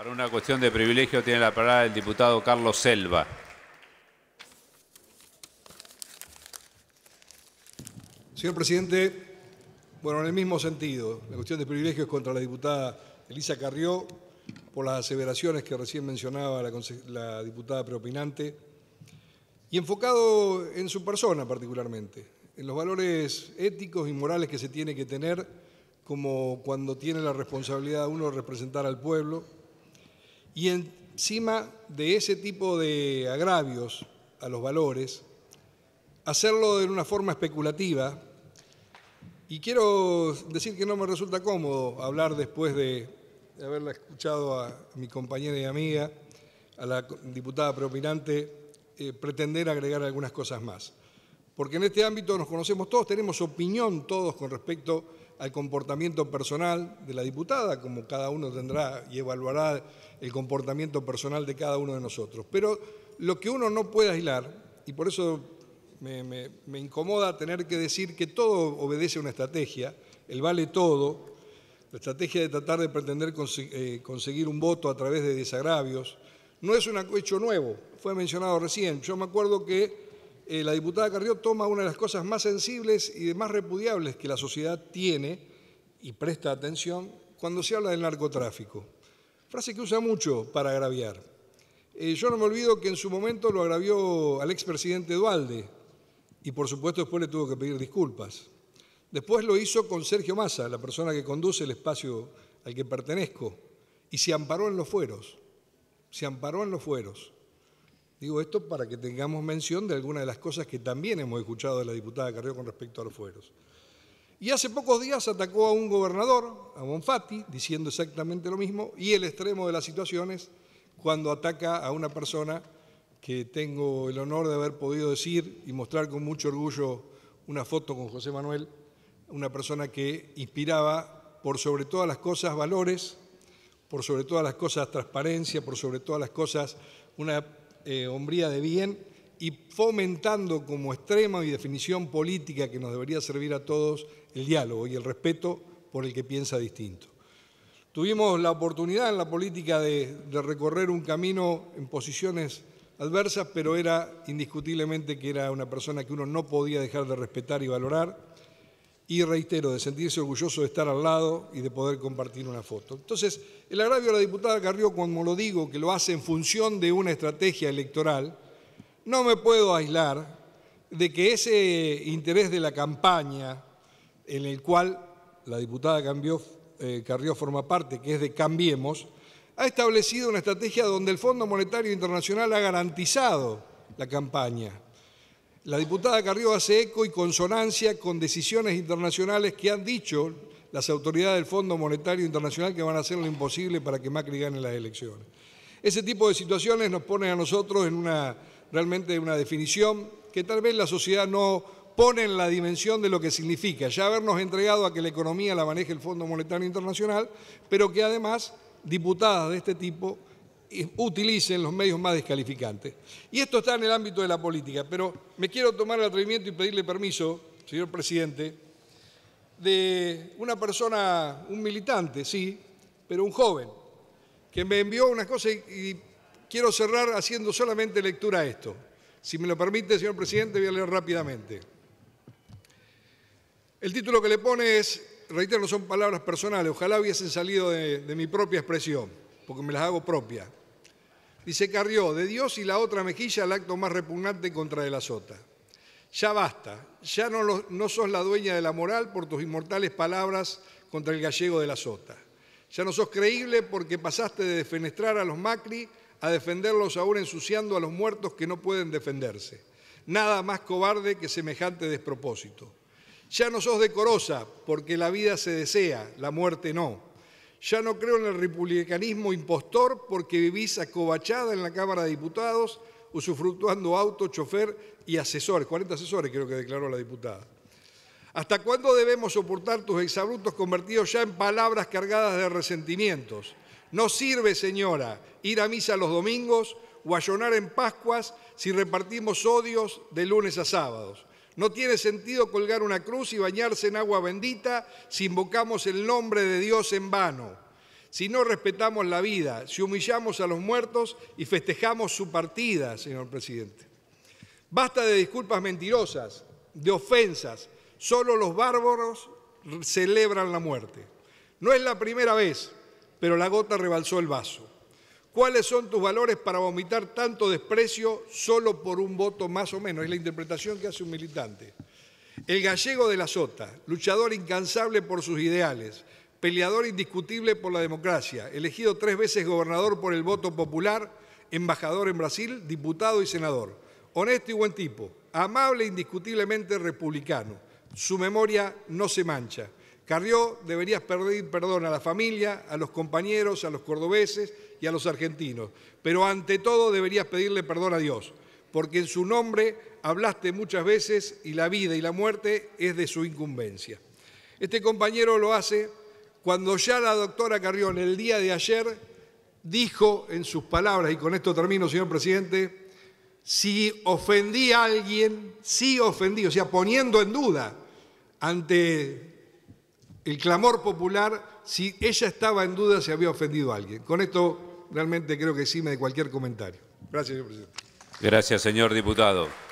Para una cuestión de privilegio tiene la palabra el diputado Carlos Selva. Señor presidente, bueno, en el mismo sentido, la cuestión de privilegios contra la diputada Elisa Carrió por las aseveraciones que recién mencionaba la, la diputada preopinante y enfocado en su persona particularmente, en los valores éticos y morales que se tiene que tener como cuando tiene la responsabilidad uno de representar al pueblo y encima de ese tipo de agravios a los valores, hacerlo de una forma especulativa, y quiero decir que no me resulta cómodo hablar después de haberla escuchado a mi compañera y amiga, a la diputada propinante, eh, pretender agregar algunas cosas más porque en este ámbito nos conocemos todos, tenemos opinión todos con respecto al comportamiento personal de la diputada, como cada uno tendrá y evaluará el comportamiento personal de cada uno de nosotros. Pero lo que uno no puede aislar, y por eso me, incomoda tener que decir que todo obedece a una estrategia, el vale todo, la estrategia de tratar de pretender eh, conseguir un voto a través de desagravios, no es un hecho nuevo, fue mencionado recién. Yo me acuerdo que eh, la diputada Carrió toma una de las cosas más sensibles y más repudiables que la sociedad tiene y presta atención cuando se habla del narcotráfico. Frase que usa mucho para agraviar. Eh, yo no me olvido que en su momento lo agravió al expresidente Dualde y por supuesto después le tuvo que pedir disculpas. Después lo hizo con Sergio Massa, la persona que conduce el espacio al que pertenezco, y se amparó en los fueros. Se amparó en los fueros. Digo esto para que tengamos mención de algunas de las cosas que también hemos escuchado de la diputada Carrió con respecto a los fueros. Y hace pocos días atacó a un gobernador, a Monfati, diciendo exactamente lo mismo, y el extremo de las situaciones cuando ataca a una persona que tengo el honor de haber podido decir y mostrar con mucho orgullo una foto con José Manuel, una persona que inspiraba por sobre todas las cosas valores, por sobre todas las cosas transparencia, por sobre todas las cosas una eh, hombría de bien y fomentando como extrema y definición política que nos debería servir a todos el diálogo y el respeto por el que piensa distinto. Tuvimos la oportunidad en la política de recorrer un camino en posiciones adversas, pero era indiscutiblemente que era una persona que uno no podía dejar de respetar y valorar y reitero, de sentirse orgulloso de estar al lado y de poder compartir una foto. Entonces, el agravio de la diputada Carrió, como lo digo, que lo hace en función de una estrategia electoral, no me puedo aislar de que ese interés de la campaña en el cual la diputada Carrió eh, forma parte, que es de Cambiemos, ha establecido una estrategia donde el Fondo Monetario Internacional ha garantizado la campaña la diputada Carrió hace eco y consonancia con decisiones internacionales que han dicho las autoridades del Fondo Monetario Internacional que van a hacer lo imposible para que Macri gane las elecciones. Ese tipo de situaciones nos ponen a nosotros en una realmente una definición que tal vez la sociedad no pone en la dimensión de lo que significa ya habernos entregado a que la economía la maneje el Fondo Monetario Internacional, pero que además diputadas de este tipo utilicen los medios más descalificantes. Y esto está en el ámbito de la política, pero me quiero tomar el atrevimiento y pedirle permiso, señor presidente, de una persona, un militante, sí, pero un joven, que me envió unas cosas y, quiero cerrar haciendo solamente lectura a esto. Si me lo permite, señor presidente, voy a leer rápidamente. El título que le pone es, reitero, no son palabras personales, ojalá hubiesen salido de, de mi propia expresión, porque me las hago propias. Dice Carrió, de Dios y la otra mejilla el acto más repugnante contra de la sota. Ya basta, ya no, no sos la dueña de la moral por tus inmortales palabras contra el gallego de la sota. Ya no sos creíble porque pasaste de defenestrar a los Macri a defenderlos ahora ensuciando a los muertos que no pueden defenderse. Nada más cobarde que semejante despropósito. Ya no sos decorosa porque la vida se desea, la muerte no. Ya no creo en el republicanismo impostor porque vivís acobachada en la Cámara de Diputados, usufructuando auto, chofer y asesores. 40 asesores creo que declaró la diputada. ¿Hasta cuándo debemos soportar tus exabrutos convertidos ya en palabras cargadas de resentimientos? No sirve, señora, ir a misa los domingos o ayunar en Pascuas si repartimos odios de lunes a sábados. No tiene sentido colgar una cruz y bañarse en agua bendita si invocamos el nombre de Dios en vano, si no respetamos la vida, si humillamos a los muertos y festejamos su partida, señor presidente. Basta de disculpas mentirosas, de ofensas. Solo los bárbaros celebran la muerte. No es la primera vez, pero la gota rebalsó el vaso. ¿Cuáles son tus valores para vomitar tanto desprecio solo por un voto más o menos? Es la interpretación que hace un militante. El gallego de la sota, luchador incansable por sus ideales, peleador indiscutible por la democracia, elegido tres veces gobernador por el voto popular, embajador en Brasil, diputado y senador. Honesto y buen tipo, amable e indiscutiblemente republicano. Su memoria no se mancha. Carrió deberías pedir perdón a la familia, a los compañeros, a los cordobeses y a los argentinos. Pero ante todo deberías pedirle perdón a Dios, porque en su nombre hablaste muchas veces y la vida y la muerte es de su incumbencia. Este compañero lo hace cuando ya la doctora Carrió en el día de ayer dijo en sus palabras, y con esto termino, señor presidente, si ofendí a alguien, sí ofendí, o sea, poniendo en duda ante el clamor popular si ella estaba en duda si había ofendido a alguien. Con esto realmente creo que sí me de cualquier comentario. Gracias, señor presidente. Gracias, señor diputado.